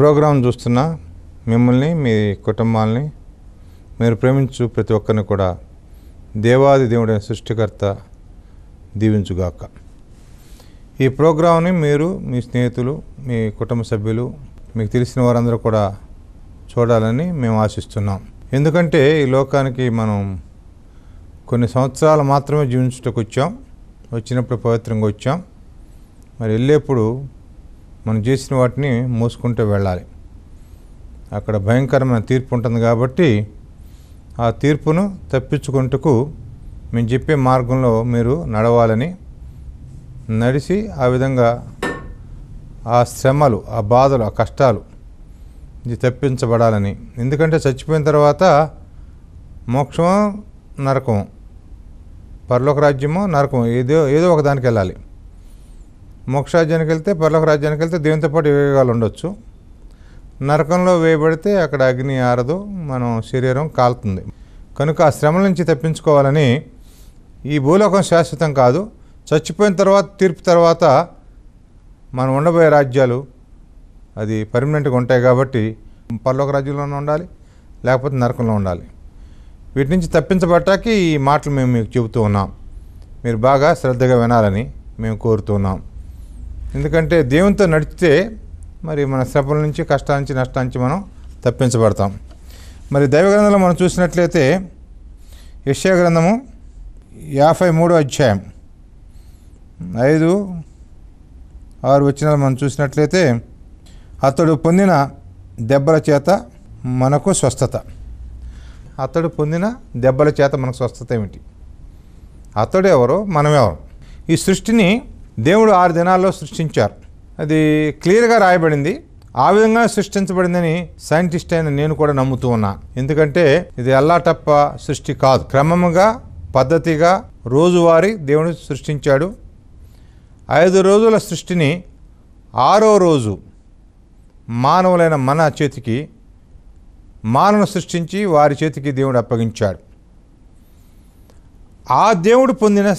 programme చూస్తున్న మిమ్మల్ని మీ కుటుంబాల్ని మీరు ప్రేమించు ప్రతి ఒక్కరిని కూడా దేవాది దేవుడైన సృష్టికర్త దీవించుగాక ఈ ప్రోగ్రాంని మీరు మీ స్నేహితులు మీ కుటుంబ సభ్యులు మీకు తెలిసిన వారందరూ కూడా చూడాలని మేము ఆశిస్తున్నాం ఎందుకంటే ఈ లోకానికి మనం కొన్ని సంవత్సరాలు మాత్రమే జీవించటకు వచ్చాం వచ్చినప్పుడు పవిత్రంగా వచ్చాం మరి వెళ్ళేప్పుడు మనం చేసిన వాటిని మోసుకుంటూ వెళ్ళాలి అక్కడ భయంకరమైన తీర్పు ఉంటుంది కాబట్టి ఆ తీర్పును తప్పించుకుంటూ మేము చెప్పే మార్గంలో మీరు నడవాలని నడిచి ఆ విధంగా ఆ శ్రమలు ఆ బాధలు ఆ కష్టాలు ఇది తప్పించబడాలని ఎందుకంటే చచ్చిపోయిన తర్వాత మోక్షము నరకము పర్లోక రాజ్యము నరకం ఏదో ఏదో ఒక దానికి వెళ్ళాలి మోక్షరాజ్యానికి వెళ్తే పరలోక రాజ్యానికి వెళ్తే దేవునితో పాటు యుగాలు ఉండొచ్చు నరకంలో వేయబడితే అక్కడ అగ్ని ఆరదు మనం శరీరం కాలుతుంది కనుక ఆ శ్రమల నుంచి తప్పించుకోవాలని ఈ భూలోకం శాశ్వతం కాదు చచ్చిపోయిన తర్వాత తీర్పు తర్వాత మనం ఉండబోయే రాజ్యాలు అది పర్మనెంట్గా ఉంటాయి కాబట్టి పర్లోక రాజ్యంలోనే ఉండాలి లేకపోతే నరకంలో ఉండాలి వీటి నుంచి తప్పించబట్టాకి ఈ మాటలు మేము మీకు చెబుతూ ఉన్నాం మీరు బాగా శ్రద్ధగా వినాలని మేము కోరుతున్నాం ఎందుకంటే దేవునితో నడిచితే మరి మన శ్రమల నుంచి కష్టాన్ని నష్టాన్ని మనం తప్పించబడతాం మరి దైవగ్రంథంలో మనం చూసినట్లయితే యశ్యా గ్రంథము యాభై మూడో అధ్యాయం ఐదు ఆరు వచ్చిన మనం చూసినట్లయితే అతడు పొందిన దెబ్బల చేత మనకు స్వస్థత అతడు పొందిన దెబ్బల చేత మనకు స్వస్థత ఏమిటి అతడు ఎవరో మనమెవరు ఈ సృష్టిని దేవుడు ఆరు దినాల్లో సృష్టించారు అది క్లియర్గా రాయబడింది ఆ విధంగా సృష్టించబడిందని సైంటిస్ట్ అయిన నేను కూడా నమ్ముతూ ఉన్నా ఎందుకంటే ఇది అల్లాటప్ప సృష్టి కాదు క్రమముగా పద్ధతిగా రోజువారీ దేవుడు సృష్టించాడు ఐదు రోజుల సృష్టిని ఆరో రోజు మానవులైన మన చేతికి మానవును సృష్టించి వారి చేతికి దేవుడు అప్పగించాడు ఆ దేవుడు పొందిన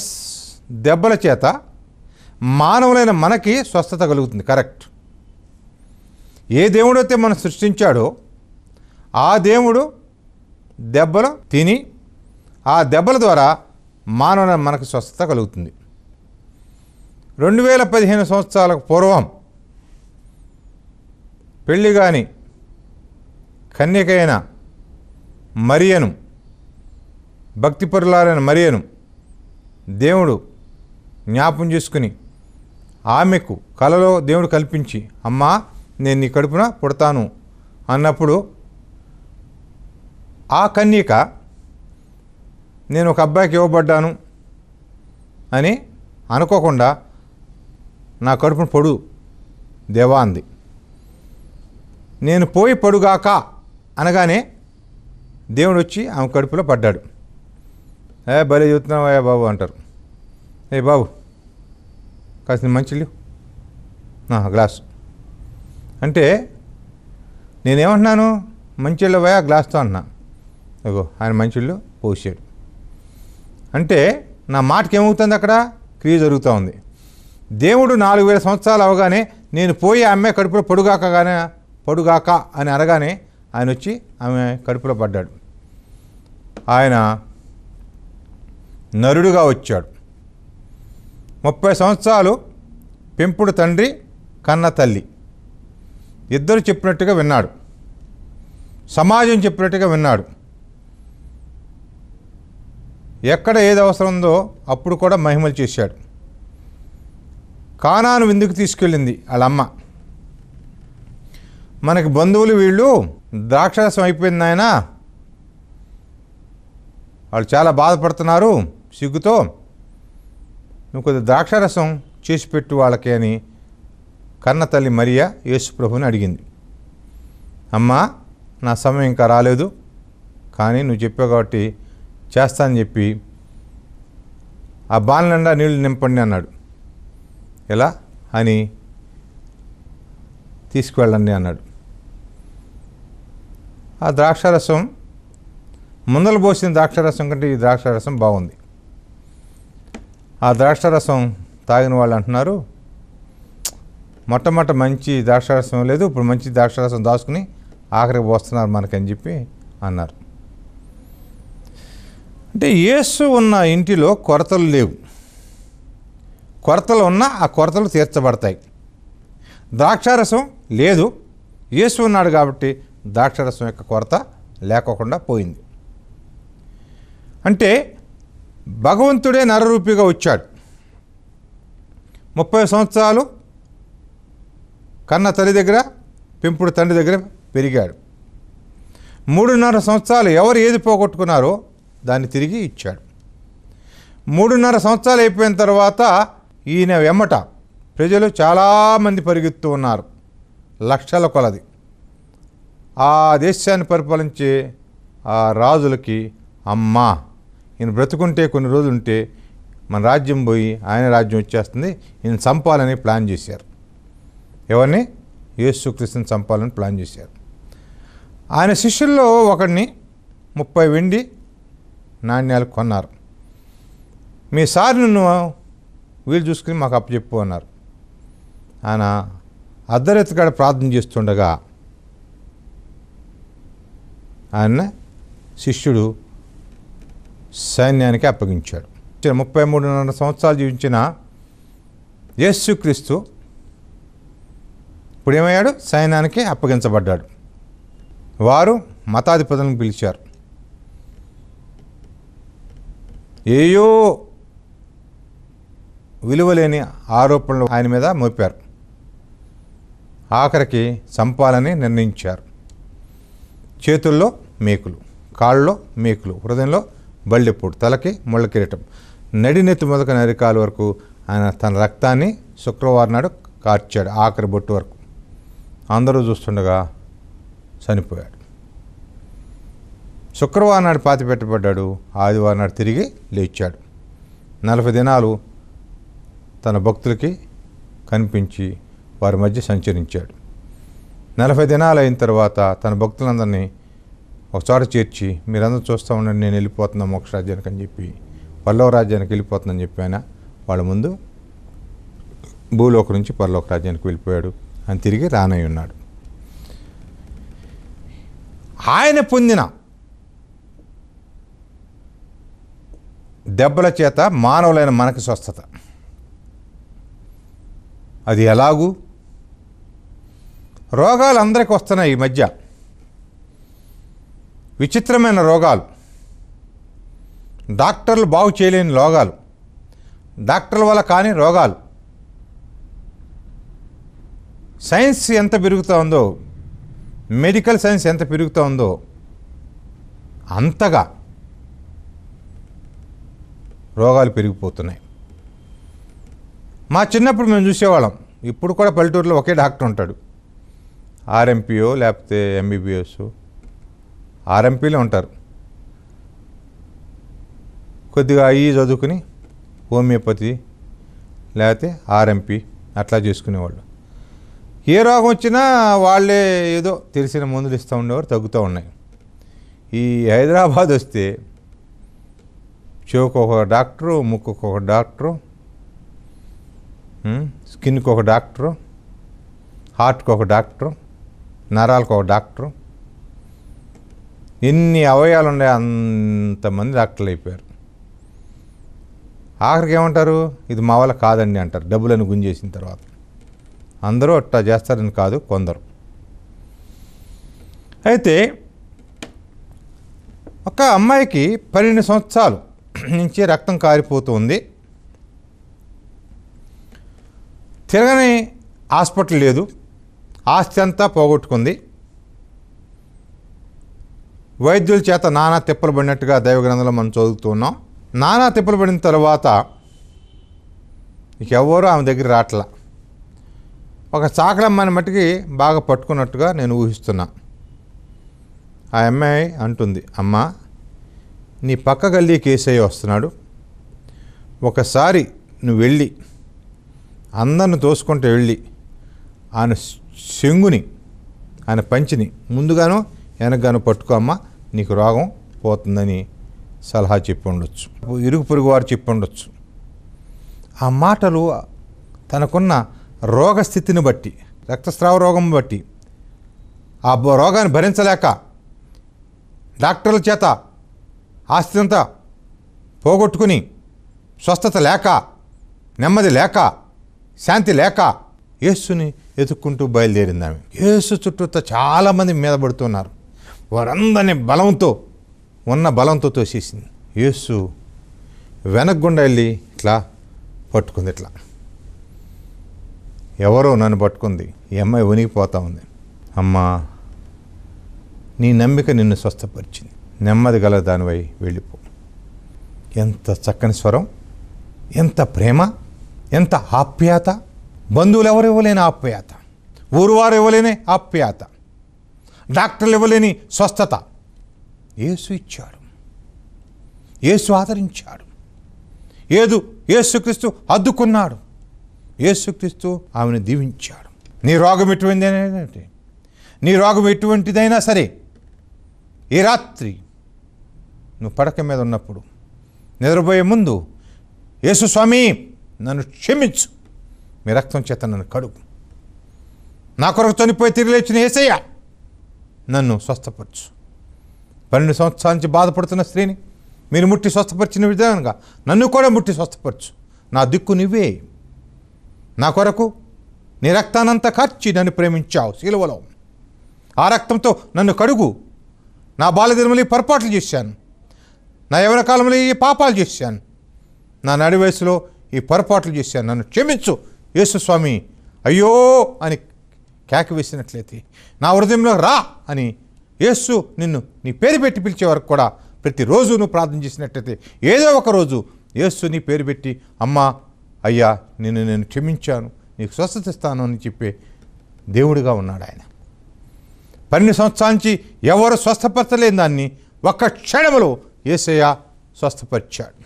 దెబ్బల చేత మానవులైన మనకి స్వస్థత కలుగుతుంది కరెక్ట్ ఏ దేవుడైతే మనం సృష్టించాడో ఆ దేవుడు దెబ్బలు తిని ఆ దెబ్బల ద్వారా మానవ మనకు స్వస్థత కలుగుతుంది రెండు వేల పదిహేను సంవత్సరాలకు పూర్వం పెళ్ళి కాని కన్యకైన మరియను భక్తిపరులారైన మరియను దేవుడు జ్ఞాపం చేసుకుని ఆమెకు కలలో దేవుడు కల్పించి అమ్మా నేను నీ కడుపున పుడతాను అన్నప్పుడు ఆ కన్యక నేను ఒక అబ్బాయికి ఇవ్వబడ్డాను అని అనుకోకుండా నా కడుపును పొడు దేవా అంది నేను పోయి పడుగాక అనగానే దేవుడు వచ్చి ఆమె కడుపులో పడ్డాడు ఏ బలి చూస్తున్నావా బాబు అంటారు ఏ బాబు కాసిన మంచిలు గ్లాస్ అంటే నేనేమంటున్నాను మంచిళ్ళు పోయా గ్లాస్తో అన్నా ఇగో ఆయన మంచిళ్ళు పోసాడు అంటే నా మాటకి ఏమవుతుంది అక్కడ క్రియ జరుగుతూ ఉంది దేవుడు నాలుగు వేల సంవత్సరాలు అవగానే నేను పోయి ఆమె కడుపులో పొడుగాకగానే పొడుగాక అని అనగానే ఆయన వచ్చి ఆమె కడుపులో పడ్డాడు ఆయన నరుడుగా వచ్చాడు ముప్పై సంవత్సరాలు పెంపుడు తండ్రి కన్న తల్లి ఇద్దరు చెప్పినట్టుగా విన్నాడు సమాజం చెప్పినట్టుగా విన్నాడు ఎక్కడ ఏది అవసరం ఉందో అప్పుడు కూడా మహిమలు చేశాడు కానాను విందుకు తీసుకెళ్ళింది వాళ్ళమ్మ మనకి బంధువులు వీళ్ళు ద్రాక్షరసం అయిపోయింది ఆయన వాళ్ళు చాలా బాధపడుతున్నారు సిగ్గుతో నువ్వు కొద్దిగా ద్రాక్షారసం చేసి పెట్టు వాళ్ళకి అని కన్న తల్లి మరియా యేసుప్రభుని అడిగింది అమ్మా నా సమయం ఇంకా రాలేదు కానీ నువ్వు చెప్పావు కాబట్టి చేస్తానని చెప్పి ఆ బాల నిండా నీళ్ళు నింపండి అన్నాడు ఎలా అని తీసుకువెళ్ళండి అన్నాడు ఆ ద్రాక్షారసం ముందలు పోసిన ద్రాక్షారసం కంటే ఈ ద్రాక్షారసం బాగుంది ఆ ద్రాక్షరసం తాగిన వాళ్ళు అంటున్నారు మొట్టమొట్ట మంచి ద్రాక్షరసం లేదు ఇప్పుడు మంచి ద్రాక్షరసం దాచుకుని ఆఖరికి పోస్తున్నారు మనకని చెప్పి అన్నారు అంటే ఏసు ఉన్న ఇంటిలో కొరతలు లేవు కొరతలు ఉన్నా ఆ కొరతలు తీర్చబడతాయి ద్రాక్షారసం లేదు యేసు ఉన్నాడు కాబట్టి ద్రాక్షారసం యొక్క కొరత లేకోకుండా పోయింది అంటే భగవంతుడే నరరూపిగా వచ్చాడు ముప్పై సంవత్సరాలు కన్న తల్లి దగ్గర పెంపుడు తండ్రి దగ్గర పెరిగాడు మూడున్నర సంవత్సరాలు ఎవరు ఏది పోగొట్టుకున్నారో దాన్ని తిరిగి ఇచ్చాడు మూడున్నర సంవత్సరాలు అయిపోయిన తర్వాత ఈయన వెమ్మట ప్రజలు చాలామంది పరిగెత్తూ ఉన్నారు లక్షల కొలది ఆ దేశాన్ని పరిపాలించే ఆ రాజులకి అమ్మా ఈయన బ్రతుకుంటే కొన్ని రోజులు ఉంటే మన రాజ్యం పోయి ఆయన రాజ్యం వచ్చేస్తుంది ఈయన చంపాలని ప్లాన్ చేశారు ఎవరిని యేసుక్రీస్తుని చంపాలని ప్లాన్ చేశారు ఆయన శిష్యుల్లో ఒకడిని ముప్పై వెండి నాణ్యాలు కొన్నారు మీ సార్ నిన్ను వీలు చూసుకుని మాకు అప్పచెప్పు అన్నారు ఆయన అర్ధరెత్తికాడ ప్రార్థన చేస్తుండగా ఆయన శిష్యుడు సైన్యానికి అప్పగించాడు ముప్పై మూడున్నర సంవత్సరాలు జీవించిన యేసుక్రీస్తు ఇప్పుడు ఏమయ్యాడు సైన్యానికి అప్పగించబడ్డాడు వారు మతాధిపతులను పిలిచారు ఏయో విలువలేని ఆరోపణలు ఆయన మీద మోపారు ఆఖరికి చంపాలని నిర్ణయించారు చేతుల్లో మేకులు కాళ్ళలో మేకులు హృదయంలో బళ్ళిప్పుడు తలకి ముళ్ళ కిరీటం నడినెత్తి మొదక నరికాల వరకు ఆయన తన రక్తాన్ని శుక్రవారం నాడు కార్చాడు ఆఖరి బొట్టు వరకు అందరూ చూస్తుండగా చనిపోయాడు శుక్రవారం నాడు పాతి పెట్టబడ్డాడు ఆదివారం నాడు తిరిగి లేచాడు నలభై దినాలు తన భక్తులకి కనిపించి వారి మధ్య సంచరించాడు నలభై దినాలు అయిన తర్వాత తన భక్తులందరినీ ఒకసారి చేర్చి మీరందరూ చూస్తూ ఉండండి నేను వెళ్ళిపోతున్నా మోక్షరాజ్యానికి అని చెప్పి పల్లవ రాజ్యానికి వెళ్ళిపోతుందని చెప్పి ఆయన వాళ్ళ ముందు భూలోక నుంచి పర్లోక రాజ్యానికి వెళ్ళిపోయాడు అని తిరిగి రానై ఉన్నాడు ఆయన పొందిన దెబ్బల చేత మానవులైన మనకి స్వస్థత అది ఎలాగూ రోగాలు అందరికి వస్తున్నాయి ఈ మధ్య విచిత్రమైన రోగాలు డాక్టర్లు బాగు చేయలేని రోగాలు డాక్టర్ల వల్ల కాని రోగాలు సైన్స్ ఎంత పెరుగుతుందో ఉందో మెడికల్ సైన్స్ ఎంత పెరుగుతూ ఉందో అంతగా రోగాలు పెరిగిపోతున్నాయి మా చిన్నప్పుడు మేము చూసేవాళ్ళం ఇప్పుడు కూడా పల్లెటూరులో ఒకే డాక్టర్ ఉంటాడు ఆర్ఎంపీఓ లేకపోతే ఎంబీబీఎస్ ఆర్ఎంపీలో ఉంటారు కొద్దిగా అవి చదువుకుని హోమియోపతి లేకపోతే ఆర్ఎంపీ అట్లా చేసుకునేవాళ్ళు ఏ రోగం వచ్చినా వాళ్ళే ఏదో తెలిసిన మందులు ఇస్తూ ఉండేవారు తగ్గుతూ ఉన్నాయి ఈ హైదరాబాద్ వస్తే చెవుకు ఒక డాక్టరు ముక్కుకు ఒక డాక్టరు స్కిన్కి ఒక డాక్టరు హార్ట్కి ఒక డాక్టరు నరాలకు ఒక డాక్టరు ఎన్ని అవయాలు ఉన్నాయో అంతమంది డాక్టర్లు అయిపోయారు ఆఖరికి ఏమంటారు ఇది మా వల్ల కాదండి అంటారు డబ్బులను గుంజేసిన తర్వాత అందరూ అట్టా చేస్తారని కాదు కొందరు అయితే ఒక అమ్మాయికి పన్నెండు సంవత్సరాలు నుంచి రక్తం కారిపోతుంది తిరగని హాస్పిటల్ లేదు ఆస్తి అంతా పోగొట్టుకుంది వైద్యుల చేత నానా తిప్పలు పడినట్టుగా దైవగ్రంథంలో మనం చదువుతున్నాం నానా తిప్పలు పడిన తర్వాత ఎవ్వరూ ఆమె దగ్గర రాట్లా ఒక చాకలమ్మని మట్టికి బాగా పట్టుకున్నట్టుగా నేను ఊహిస్తున్నా ఆ అమ్మాయి అంటుంది అమ్మ నీ పక్క గల్లీ కేసయ్య వస్తున్నాడు ఒకసారి నువ్వు వెళ్ళి అందరిని తోసుకుంటూ వెళ్ళి ఆయన చెంగుని ఆయన పంచిని ముందుగాను వెనకగాను అమ్మా నీకు రోగం పోతుందని సలహా చెప్పి ఉండొచ్చు ఇరుగు పొరుగు వారు చెప్పి ఉండొచ్చు ఆ మాటలు తనకున్న రోగస్థితిని బట్టి రక్తస్రావ రోగం బట్టి ఆ రోగాన్ని భరించలేక డాక్టర్ల చేత ఆస్తి అంతా పోగొట్టుకుని స్వస్థత లేక నెమ్మది లేక శాంతి లేక యేసుని ఎతుక్కుంటూ బయలుదేరిందామె యేసు చుట్టూతో చాలామంది మీద పడుతున్నారు వారందరినీ బలంతో ఉన్న బలంతో తోసేసింది యేసు వెనక్కుండా వెళ్ళి ఇట్లా పట్టుకుంది ఇట్లా ఎవరో నన్ను పట్టుకుంది ఈ అమ్మాయి ఉనికిపోతా ఉంది అమ్మా నీ నమ్మిక నిన్ను స్వస్థపరిచింది నెమ్మది గల దానివై వెళ్ళిపో ఎంత చక్కని స్వరం ఎంత ప్రేమ ఎంత ఆప్యాత బంధువులు ఎవరు ఇవ్వలేని ఆప్యాత ఊరువారు ఇవ్వలేని ఆప్యాత డాక్టర్లు ఇవ్వలేని స్వస్థత యేసు ఇచ్చాడు ఏసు ఆదరించాడు ఏదు ఏసుక్రీస్తు అద్దుకున్నాడు ఏసుక్రీస్తు ఆమెను దీవించాడు నీ రోగం ఎటువంటిదైనా నీ రోగం ఎటువంటిదైనా సరే ఈ రాత్రి నువ్వు పడక మీద ఉన్నప్పుడు నిద్రపోయే ముందు యేసు స్వామి నన్ను క్షమించు మీ రక్తం చేత నన్ను కడుగు నా కొరకు చనిపోయి తిరిగి లేచిన ఏసయ్యా నన్ను స్వస్థపరచు పన్నెండు సంవత్సరాల నుంచి బాధపడుతున్న స్త్రీని మీరు ముట్టి స్వస్థపరిచిన విధంగా నన్ను కూడా ముట్టి స్వస్థపరచు నా దిక్కు నువ్వే నా కొరకు నీ రక్తానంతా ఖర్చి నన్ను ప్రేమించావు శీలువలో ఆ రక్తంతో నన్ను కడుగు నా బాలదినములు పొరపాట్లు చేశాను నా యవన కాలంలో ఈ పాపాలు చేశాను నా నడి వయసులో ఈ పొరపాట్లు చేశాను నన్ను క్షమించు యేసుస్వామి అయ్యో అని కేక వేసినట్లయితే నా హృదయంలో రా అని యేస్సు నిన్ను నీ పేరు పెట్టి పిలిచే వరకు కూడా ప్రతిరోజు నువ్వు ప్రార్థన చేసినట్లయితే ఏదో ఒక రోజు యేస్సు నీ పేరు పెట్టి అమ్మా అయ్యా నిన్ను నేను క్షమించాను నీకు స్వస్థత ఇస్తాను అని చెప్పే దేవుడిగా ఉన్నాడు ఆయన పన్నెండు సంవత్సరాల నుంచి ఎవరు స్వస్థపరచలేని దాన్ని ఒక్క క్షణములో ఏసయ్య స్వస్థపరిచాడు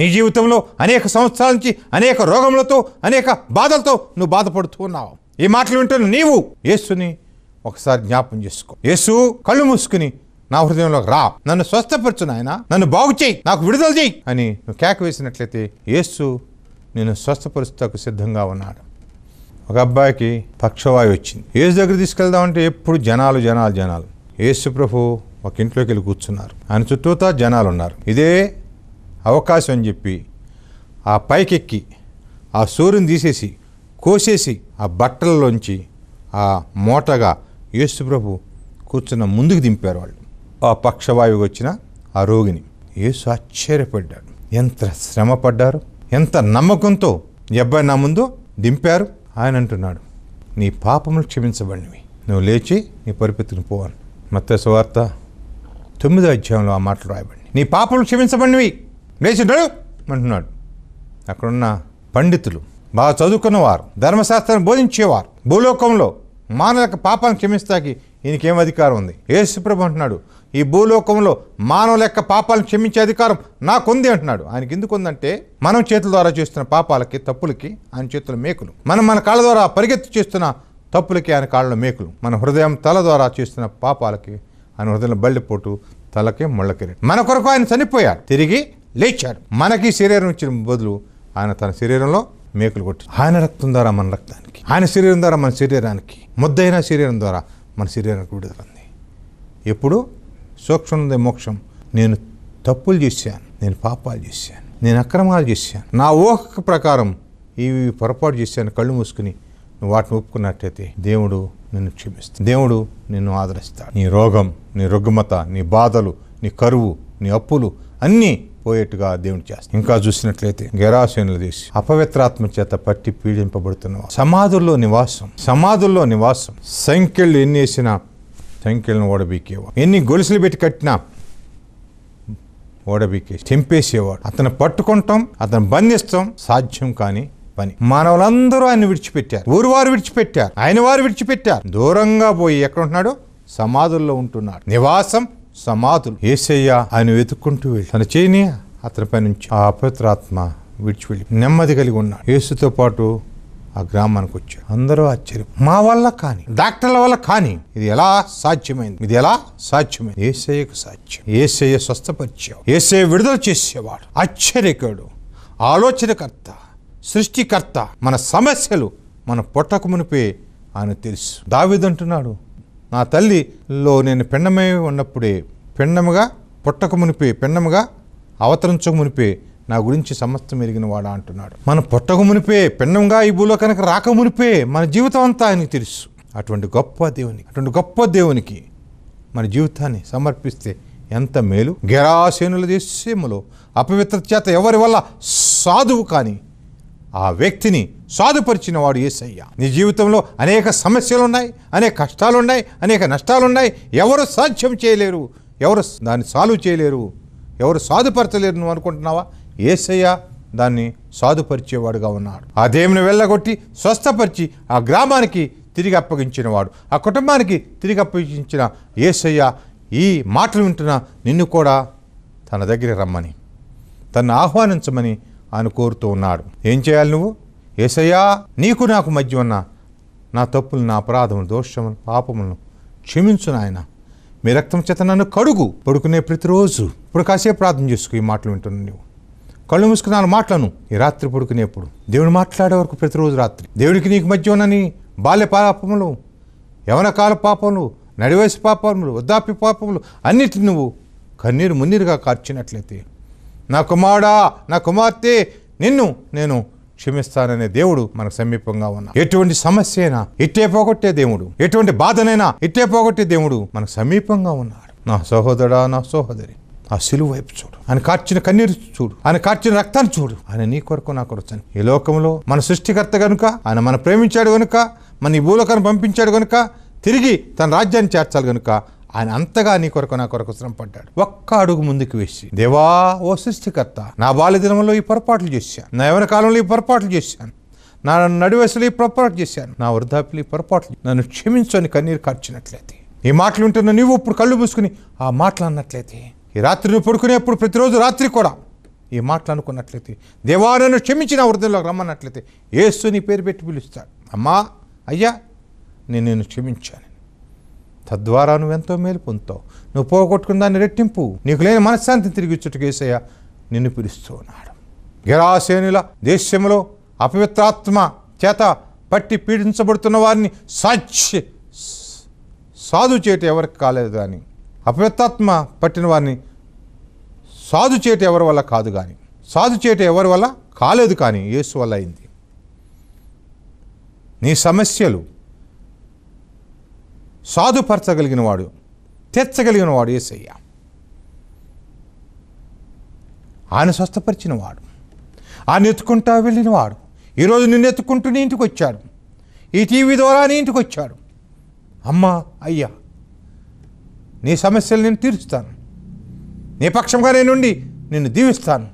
నీ జీవితంలో అనేక సంవత్సరాల నుంచి అనేక రోగములతో అనేక బాధలతో నువ్వు బాధపడుతూ ఉన్నావు ఈ మాటలు వింటున్న నీవు యేసుని ఒకసారి జ్ఞాపం చేసుకో యేసు కళ్ళు మూసుకుని నా హృదయంలో రా నన్ను స్వస్థపరచు ఆయన నన్ను బాగు చేయి నాకు విడుదల చేయి అని నువ్వు కేక వేసినట్లయితే యేసు నేను స్వస్థపరుస్తాకు సిద్ధంగా ఉన్నాడు ఒక అబ్బాయికి పక్షవాయు వచ్చింది ఏసు దగ్గర తీసుకెళ్దామంటే ఎప్పుడు జనాలు జనాలు జనాలు యేసు ప్రభు ఒక ఇంట్లోకి వెళ్ళి కూర్చున్నారు ఆయన చుట్టూతా జనాలు ఉన్నారు ఇదే అవకాశం అని చెప్పి ఆ పైకెక్కి ఆ సూర్యుని తీసేసి కోసేసి ఆ బట్టలలోంచి ఆ యేసు యేసుప్రభు కూర్చున్న ముందుకు దింపారు వాళ్ళు ఆ పక్షవాయువు వచ్చిన ఆ రోగిని యేసు ఆశ్చర్యపడ్డాడు ఎంత శ్రమ పడ్డారు ఎంత నమ్మకంతో ఈ అబ్బాయి నా ముందు దింపారు ఆయన అంటున్నాడు నీ పాపములు క్షమించబడినవి నువ్వు లేచి నీ పరిపెత్తుకుని పోవాలి మత్త వార్త తొమ్మిదో అధ్యాయంలో ఆ మాటలు రాయబడి నీ పాపములు క్షమించబడినవి లేచి అంటున్నాడు అక్కడున్న పండితులు బాగా చదువుకున్నవారు ధర్మశాస్త్రాన్ని బోధించేవారు భూలోకంలో మానవులకు పాపాన్ని క్షమిస్తాకి ఈయనకేం అధికారం ఉంది యేసుప్రభు అంటున్నాడు ఈ భూలోకంలో మానవుల యొక్క పాపాలను క్షమించే అధికారం నాకుంది అంటున్నాడు ఆయనకి ఎందుకు ఉందంటే మనం చేతుల ద్వారా చేస్తున్న పాపాలకి తప్పులకి ఆయన చేతుల మేకులు మనం మన కాళ్ళ ద్వారా పరిగెత్తి చేస్తున్న తప్పులకి ఆయన కాళ్ళలో మేకులు మన హృదయం తల ద్వారా చేస్తున్న పాపాలకి ఆయన హృదయం బళ్ళిపోటు తలకి ముళ్ళకి మన కొరకు ఆయన చనిపోయాడు తిరిగి లేచాడు మనకి శరీరం ఇచ్చిన బదులు ఆయన తన శరీరంలో మేకులు కొట్టి ఆయన రక్తం ద్వారా మన రక్తానికి ఆయన శరీరం ద్వారా మన శరీరానికి ముద్దైన శరీరం ద్వారా మన శరీరానికి విడుదల ఉంది ఎప్పుడు ఉంది మోక్షం నేను తప్పులు చేశాను నేను పాపాలు చేశాను నేను అక్రమాలు చేశాను నా ఊహ ప్రకారం ఇవి పొరపాటు చేశాను కళ్ళు మూసుకుని నువ్వు వాటిని ఒప్పుకున్నట్టయితే దేవుడు నిన్ను క్షమిస్తాడు దేవుడు నిన్ను ఆదరిస్తాడు నీ రోగం నీ రుగ్మత నీ బాధలు నీ కరువు నీ అప్పులు అన్నీ పోయేట్టుగా దేవుని చేస్తాడు ఇంకా చూసినట్లయితే గెరాసేనులు తీసి అపవిత్రాత్మ చేత పట్టి పీడింపబడుతున్న సమాధుల్లో నివాసం సమాధుల్లో నివాసం సంఖ్యలు ఎన్ని వేసినా సంఖ్యలను ఓడబీకేవా ఎన్ని గొలుసులు పెట్టి కట్టినా ఓడబీకే చెంపేసేవాడు అతను పట్టుకుంటాం అతను బంధిస్తాం సాధ్యం కానీ పని మానవులందరూ ఆయన విడిచిపెట్టారు ఊరు వారు విడిచిపెట్టారు ఆయన వారు విడిచిపెట్టారు దూరంగా పోయి ఎక్కడ ఉంటున్నాడు సమాధుల్లో ఉంటున్నాడు నివాసం సమాధులు ఏసయ్యా ఆయన వెతుక్కుంటూ వెళ్ళి తన చేయని అతనిపై నుంచి ఆ అపవిత్రాత్మ విడిచి వెళ్ళి నెమ్మది కలిగి ఉన్నాడు ఏసుతో పాటు ఆ గ్రామానికి వచ్చాడు అందరూ ఆశ్చర్యం మా వల్ల కానీ డాక్టర్ల వల్ల కానీ ఇది ఎలా సాధ్యమైంది ఇది ఎలా సాధ్యమైంది ఏసయ్యకు సాధ్యం ఏసయ్య స్వస్థపరిచేవాడు ఏసయ్య విడుదల చేసేవాడు ఆశ్చర్యకుడు ఆలోచనకర్త సృష్టికర్త మన సమస్యలు మన పొట్టకు మునిపే ఆయన తెలుసు దావిదంటున్నాడు నా తల్లిలో నేను పెండమై ఉన్నప్పుడే పెండముగా పుట్టక మునిపే పెండముగా అవతరించక మునిపే నా గురించి సమస్తం ఎరిగిన వాడా అంటున్నాడు మనం పుట్టక మునిపే పెండంగా ఈ కనుక రాక మునిపే మన జీవితం అంతా ఆయనకు తెలుసు అటువంటి గొప్ప దేవునికి అటువంటి గొప్ప దేవునికి మన జీవితాన్ని సమర్పిస్తే ఎంత మేలు గెరాసేనుల దేశములో అపవిత్ర చేత ఎవరి వల్ల సాధువు కానీ ఆ వ్యక్తిని సాధుపరిచిన వాడు ఏసయ్య నీ జీవితంలో అనేక సమస్యలున్నాయి అనేక కష్టాలున్నాయి అనేక నష్టాలున్నాయి ఎవరు సాధ్యం చేయలేరు ఎవరు దాన్ని సాల్వ్ చేయలేరు ఎవరు సాధుపరచలేరు నువ్వు అనుకుంటున్నావా ఏసయ్య దాన్ని సాధుపరిచేవాడుగా ఉన్నాడు ఆ దేవుని వెళ్ళగొట్టి స్వస్థపరిచి ఆ గ్రామానికి తిరిగి అప్పగించిన వాడు ఆ కుటుంబానికి తిరిగి అప్పగించిన ఏసయ్య ఈ మాటలు వింటున్న నిన్ను కూడా తన దగ్గర రమ్మని తను ఆహ్వానించమని అని కోరుతూ ఉన్నాడు ఏం చేయాలి నువ్వు ఏసయ్యా నీకు నాకు మధ్య ఉన్న నా తప్పులు నా అపరాధములు దోషములు పాపములను క్షమించు నాయన మీ రక్తం చేత నన్ను కడుగు పడుకునే ప్రతిరోజు ఇప్పుడు కాసేపు ప్రార్థన చేసుకో ఈ మాటలు వింటున్నా నువ్వు కళ్ళు మూసుకున్నాను మాటలను ఈ రాత్రి పడుకునేప్పుడు దేవుడు మాట్లాడే వరకు ప్రతిరోజు రాత్రి దేవుడికి నీకు మధ్య ఉన్నని బాల్య పాపములు యవన కాల పాపములు నడివయసు పాపములు వృద్ధాప్య పాపములు అన్నిటి నువ్వు కన్నీరు మున్నీరుగా కార్చినట్లయితే నా కుమారుడా నా కుమార్తె నిన్ను నేను క్షమిస్తాననే దేవుడు మనకు సమీపంగా ఉన్నా ఎటువంటి సమస్య అయినా ఇట్టే పోగొట్టే దేవుడు ఎటువంటి బాధనైనా ఇట్టే పోగొట్టే దేవుడు మనకు సమీపంగా ఉన్నాడు నా సహోదరా నా సహోదరి ఆ సిలువ వైపు చూడు ఆయన కార్చిన కన్నీరు చూడు ఆయన కార్చిన రక్తాన్ని చూడు ఆయన నీ కొరకు నా కొరచని ఈ లోకంలో మన సృష్టికర్త కనుక ఆయన మన ప్రేమించాడు కనుక మన ఈ భూలోకాన్ని పంపించాడు కనుక తిరిగి తన రాజ్యాన్ని చేర్చాలి కనుక ఆయన అంతగా నీ కొరకు నా కొరకు శ్రమ పడ్డాడు ఒక్క అడుగు ముందుకు వేసి దేవా ఓ సృష్టికర్త నా బాల్యదినంలో ఈ పొరపాట్లు చేశాను నా ఎవరి కాలంలో ఈ పొరపాట్లు చేశాను నా నడివేసలు ఈ పొరపాటు చేశాను నా వృద్ధాప్యలు ఈ పొరపాట్లు నన్ను క్షమించని కన్నీరు కార్చినట్లయితే ఈ మాటలు ఉంటున్న నీవు ఇప్పుడు కళ్ళు మూసుకుని ఆ మాటలు అన్నట్లయితే ఈ రాత్రి నువ్వు పడుకునేప్పుడు ప్రతిరోజు రాత్రి కూడా ఈ మాటలు అనుకున్నట్లయితే దేవా నన్ను క్షమించి నా రమ్మన్నట్లయితే ఏసు నీ పేరు పెట్టి పిలుస్తాడు అమ్మా అయ్యా నేను నేను క్షమించాను తద్వారా నువ్వెంతో మేలు పొందుతావు నువ్వు పోగొట్టుకున్న దాన్ని రెట్టింపు నీకు లేని మనశ్శాంతిని తిరిగిచ్చుటకు ఏసయ్య నిన్ను పిలుస్తూ ఉన్నాడు గెరాసేనుల దేశంలో అపవిత్రాత్మ చేత పట్టి పీడించబడుతున్న వారిని సాక్షి సాధు చేయటం ఎవరికి కాలేదు కానీ అపవిత్రాత్మ పట్టిన వారిని సాధు చేయటం ఎవరి వల్ల కాదు కానీ సాధు చేయట ఎవరి వల్ల కాలేదు కానీ యేసు వల్ల అయింది నీ సమస్యలు సాధుపరచగలిగినవాడు తీర్చగలిగినవాడు ఏసయ్య ఆయన స్వస్థపరిచినవాడు ఆయన ఎత్తుకుంటా వెళ్ళినవాడు ఈరోజు నిన్ను ఎత్తుకుంటూ నీ ఇంటికి వచ్చాడు ఈ టీవీ ద్వారా నీ ఇంటికి వచ్చాడు అమ్మా అయ్యా నీ సమస్యలు నేను తీరుస్తాను నీ పక్షంగా నేనుండి నిన్ను దీవిస్తాను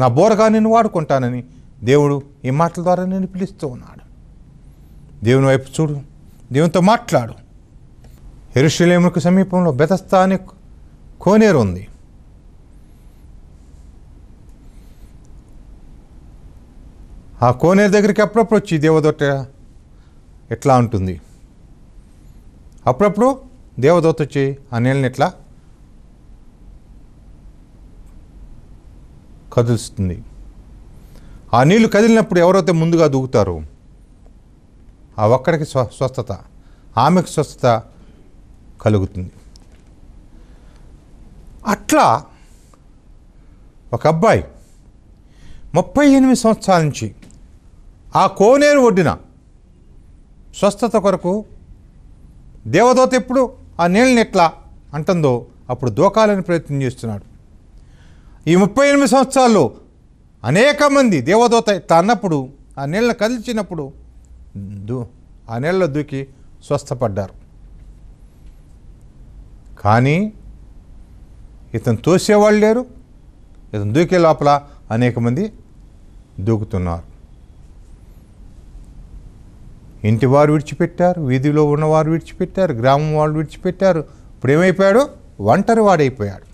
నా బోరగా నేను వాడుకుంటానని దేవుడు ఈ మాటల ద్వారా నేను పిలుస్తూ ఉన్నాడు దేవుని వైపు చూడు దేవునితో మాట్లాడు ఎరుషులేముకు సమీపంలో బెతస్తాని అనే కోనేరు ఉంది ఆ కోనేరు దగ్గరికి అప్పుడప్పుడు వచ్చి దేవదూత ఎట్లా ఉంటుంది అప్పుడప్పుడు దేవదూత వచ్చి ఆ నీళ్ళని ఎట్లా కదులుస్తుంది ఆ నీళ్లు కదిలినప్పుడు ఎవరైతే ముందుగా దూకుతారో ఆ ఒక్కడికి స్వస్థత ఆమెకు స్వస్థత కలుగుతుంది అట్లా ఒక అబ్బాయి ముప్పై ఎనిమిది సంవత్సరాల నుంచి ఆ కోనేరు ఒడ్డిన స్వస్థత కొరకు దేవదోత ఎప్పుడు ఆ నీళ్ళని ఎట్లా అంటుందో అప్పుడు దూకాలని ప్రయత్నం చేస్తున్నాడు ఈ ముప్పై ఎనిమిది సంవత్సరాల్లో అనేక మంది దేవదోత ఇట్లా అన్నప్పుడు ఆ నీళ్ళని కదిలిచినప్పుడు దూ ఆ నీళ్ళలో దూకి స్వస్థపడ్డారు కానీ ఇతను తోసేవాళ్ళు లేరు ఇతను దూకే లోపల అనేక మంది దూకుతున్నారు ఇంటి వారు విడిచిపెట్టారు వీధిలో ఉన్నవారు విడిచిపెట్టారు గ్రామం వాళ్ళు విడిచిపెట్టారు ఇప్పుడు ఏమైపోయాడు ఒంటరి వాడైపోయాడు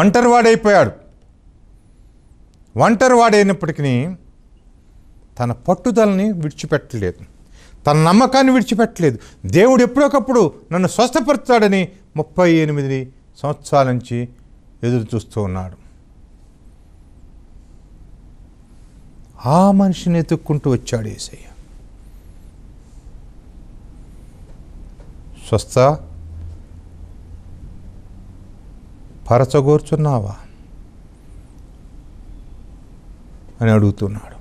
ఒంటరి వాడైపోయాడు ఒంటరి వాడైనప్పటికీ తన పట్టుదలని విడిచిపెట్టలేదు తన నమ్మకాన్ని విడిచిపెట్టలేదు దేవుడు ఎప్పుడొకప్పుడు నన్ను స్వస్థపరుస్తాడని ముప్పై ఎనిమిది సంవత్సరాల నుంచి ఎదురు చూస్తూ ఉన్నాడు ఆ మనిషిని ఎత్తుక్కుంటూ వచ్చాడు ఏసయ్య స్వస్థ పరచగోర్చున్నావా అని అడుగుతున్నాడు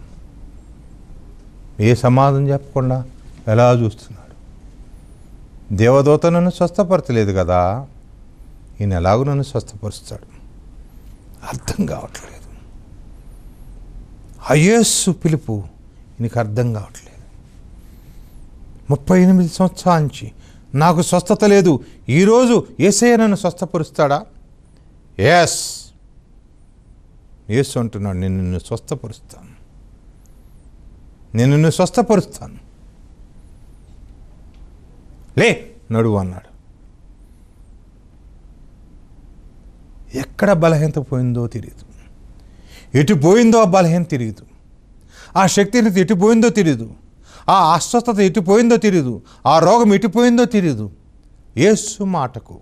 ఏ సమాధానం చెప్పకుండా ఎలా చూస్తున్నాడు దేవదూత నన్ను స్వస్థపరచలేదు కదా ఈయన ఎలాగో నన్ను స్వస్థపరుస్తాడు అర్థం కావట్లేదు అయస్సు పిలుపు ఈయనకు అర్థం కావట్లేదు ముప్పై ఎనిమిది సంవత్సరాల నుంచి నాకు స్వస్థత లేదు ఈరోజు ఏసయ్య నన్ను స్వస్థపరుస్తాడా ఎస్ ఏసు అంటున్నాడు నేను నిన్ను స్వస్థపరుస్తాను నేను నిన్ను స్వస్థపరుస్తాను లే నడువు అన్నాడు ఎక్కడ బలహీనత పోయిందో తెలియదు ఎటు పోయిందో ఆ బలహీన తెలియదు ఆ శక్తిని ఎటు పోయిందో తెలియదు ఆ అస్వస్థత ఎటు పోయిందో తెలియదు ఆ రోగం ఎటు పోయిందో తెలియదు ఏసు మాటకు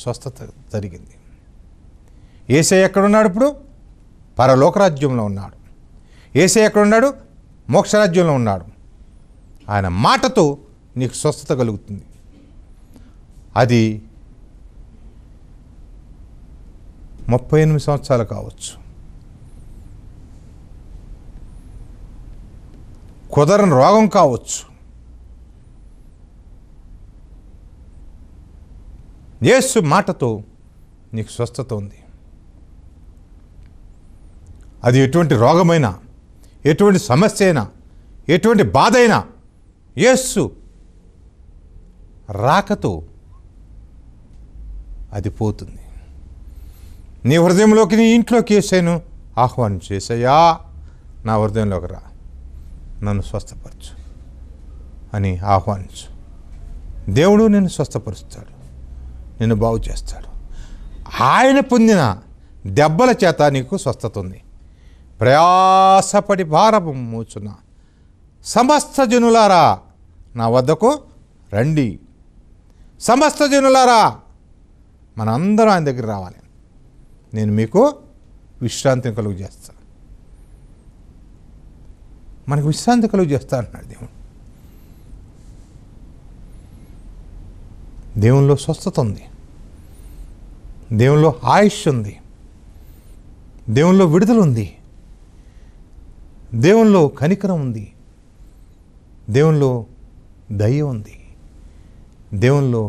స్వస్థత జరిగింది ఏసే ఎక్కడున్నాడు ఇప్పుడు పరలోకరాజ్యంలో ఉన్నాడు ఏసే ఎక్కడున్నాడు మోక్షరాజ్యంలో ఉన్నాడు ఆయన మాటతో నీకు స్వస్థత కలుగుతుంది అది ముప్పై ఎనిమిది సంవత్సరాలు కావచ్చు కుదరని రోగం కావచ్చు యేసు మాటతో నీకు స్వస్థత ఉంది అది ఎటువంటి రోగమైనా ఎటువంటి సమస్య అయినా ఎటువంటి బాధ అయినా యేసు రాకతో అది పోతుంది నీ హృదయంలోకి నీ ఇంట్లోకి వేసాను ఆహ్వానం చేసయ్యా నా హృదయంలోకి రా నన్ను స్వస్థపరచు అని ఆహ్వానించు దేవుడు నేను స్వస్థపరుస్తాడు నిన్ను బాగు చేస్తాడు ఆయన పొందిన దెబ్బల చేత నీకు స్వస్థత ఉంది ప్రయాసపడి భారం మూచున్న సమస్త జనులారా నా వద్దకు రండి సమస్త జనులారా మనందరం ఆయన దగ్గర రావాలి నేను మీకు విశ్రాంతిని కలుగు చేస్తాను మనకు విశ్రాంతి కలుగు చేస్తా అంటున్నాడు దేవుడు దేవుల్లో స్వస్థత ఉంది దేవుల్లో ఆయుష్ ఉంది దేవుల్లో విడుదల ఉంది దేవుల్లో కనికరం ఉంది దేవునిలో దయ ఉంది దేవుల్లో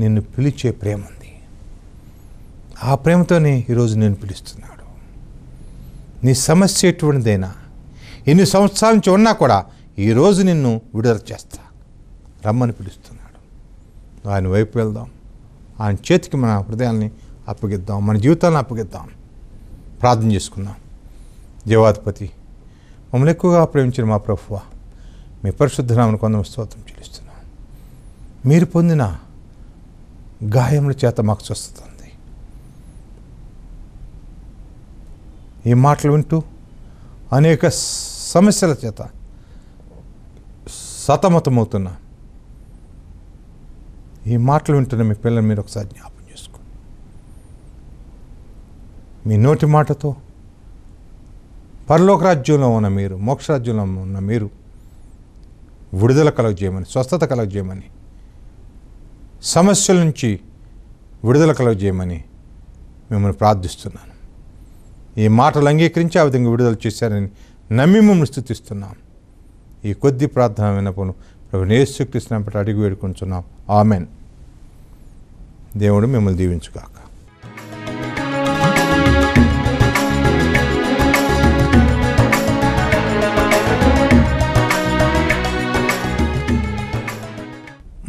నిన్ను పిలిచే ప్రేమ ఉంది ఆ ప్రేమతోనే ఈరోజు నేను పిలుస్తున్నాడు నీ సమస్య ఎటువంటిదైనా ఎన్ని సంవత్సరాల నుంచి ఉన్నా కూడా ఈరోజు నిన్ను విడుదల చేస్తా రమ్మని పిలుస్తున్నాడు ఆయన వైపు వెళ్దాం ఆయన చేతికి మన హృదయాన్ని అప్పగిద్దాం మన జీవితాన్ని అప్పగిద్దాం ప్రార్థన చేసుకుందాం దేవాధిపతి మమ్మల్ని ఎక్కువగా ప్రేమించిన మా ప్రభువా మీ పరిశుద్ధనామను కొందరు స్తోత్రం చెల్లిస్తున్నాను మీరు పొందిన గాయముల చేత మాకు చూస్తుంది ఈ మాటలు వింటూ అనేక సమస్యల చేత సతమతమవుతున్నా ఈ మాటలు వింటున్న మీ పిల్లలు మీరు ఒకసారి జ్ఞాపకం చేసుకోండి మీ నోటి మాటతో పరలోక రాజ్యంలో ఉన్న మీరు మోక్షరాజ్యంలో ఉన్న మీరు విడుదల చేయమని స్వస్థత చేయమని సమస్యల నుంచి విడుదల చేయమని మిమ్మల్ని ప్రార్థిస్తున్నాను ఈ మాటలు అంగీకరించి ఆ విధంగా విడుదల చేశారని నమ్మి మిమ్మల్ని స్థుతిస్తున్నాం ఈ కొద్ది ప్రార్థన విన్నప్పుడు ప్రభు నేసుకృష్ణ అడిగి వేడుకుంటున్నాం ఆమెన్ దేవుడు మిమ్మల్ని దీవించుగాక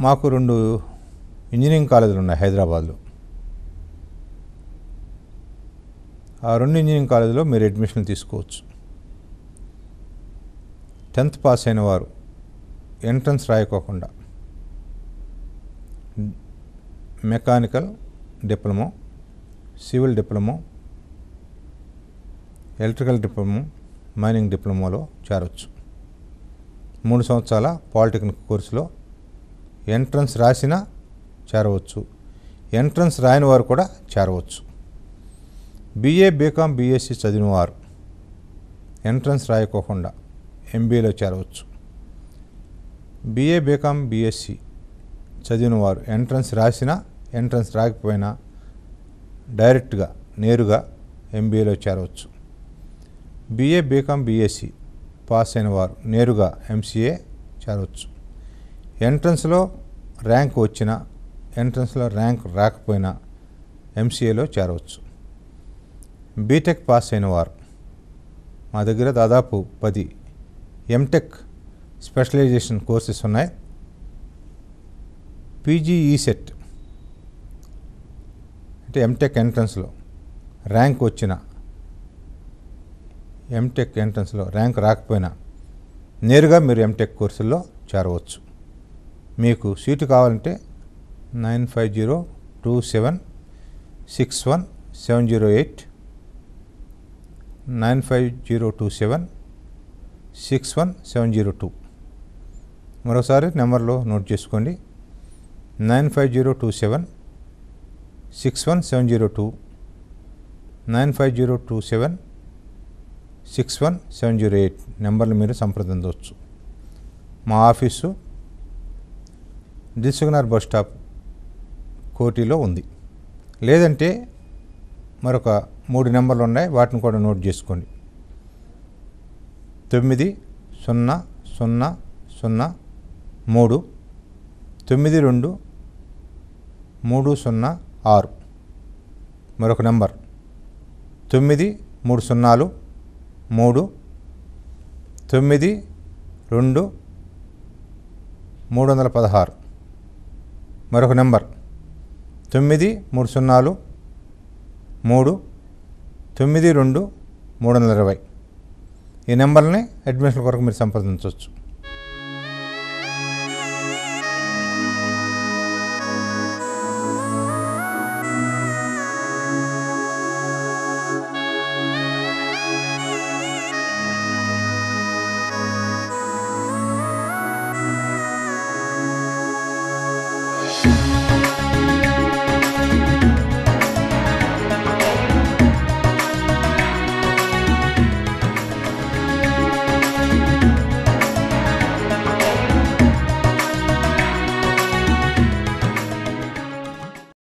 మాకు రెండు ఇంజనీరింగ్ కాలేజీలు ఉన్నాయి హైదరాబాద్లో ఆ రెండు ఇంజనీరింగ్ కాలేజీలో మీరు అడ్మిషన్ తీసుకోవచ్చు టెన్త్ పాస్ అయిన వారు ఎంట్రన్స్ రాయకోకుండా mechanical diploma civil diploma electrical diploma mining డిప్లొమోలో చేరవచ్చు మూడు సంవత్సరాల పాలిటెక్నిక్ కోర్సులో ఎంట్రన్స్ రాసిన చేరవచ్చు ఎంట్రన్స్ రాయని వారు కూడా చేరవచ్చు బీఏ బీకామ్ బీఎస్సీ చదివిన వారు ఎంట్రన్స్ రాయకోకుండా ఎంబీఏలో చేరవచ్చు బీఏ బీకామ్ బీఎస్సీ చదివిన వారు ఎంట్రన్స్ రాసినా ఎంట్రన్స్ రాకపోయినా డైరెక్ట్గా నేరుగా ఎంబీఏలో చేరవచ్చు బీఏ బీకామ్ బీఎస్సీ పాస్ అయిన వారు నేరుగా ఎంసీఏ చేరవచ్చు ఎంట్రన్స్లో ర్యాంక్ వచ్చినా ఎంట్రన్స్లో ర్యాంక్ రాకపోయినా ఎంసీఏలో చేరవచ్చు బీటెక్ పాస్ అయిన వారు మా దగ్గర దాదాపు పది ఎంటెక్ స్పెషలైజేషన్ కోర్సెస్ ఉన్నాయి సెట్ e అంటే ఎంటెక్ ఎంట్రన్స్లో ర్యాంక్ వచ్చిన ఎంటెక్ ఎంట్రన్స్లో ర్యాంక్ రాకపోయినా నేరుగా మీరు ఎంటెక్ కోర్సుల్లో చేరవచ్చు మీకు సీటు కావాలంటే nine five zero two seven six one seven zero eight nine five zero two seven six one seven zero two మరోసారి నెంబర్లో నోట్ చేసుకోండి nine five zero two seven six one seven zero two nine five zero two seven six one seven zero eight నెంబర్లు మీరు సంప్రదించవచ్చు మా office Dilsukhnagar bus stop కోటిలో ఉంది లేదంటే మరొక మూడు నెంబర్లు ఉన్నాయి వాటిని కూడా నోట్ చేసుకోండి తొమ్మిది సున్నా సున్నా సున్నా మూడు తొమ్మిది రెండు మూడు సున్నా ఆరు మరొక నెంబర్ తొమ్మిది మూడు సున్నాలు మూడు తొమ్మిది రెండు మూడు వందల పదహారు మరొక నెంబర్ తొమ్మిది మూడు సున్నాలు మూడు తొమ్మిది రెండు మూడు వందల ఇరవై ఈ నెంబర్ని అడ్మిషన్ కొరకు మీరు సంప్రదించవచ్చు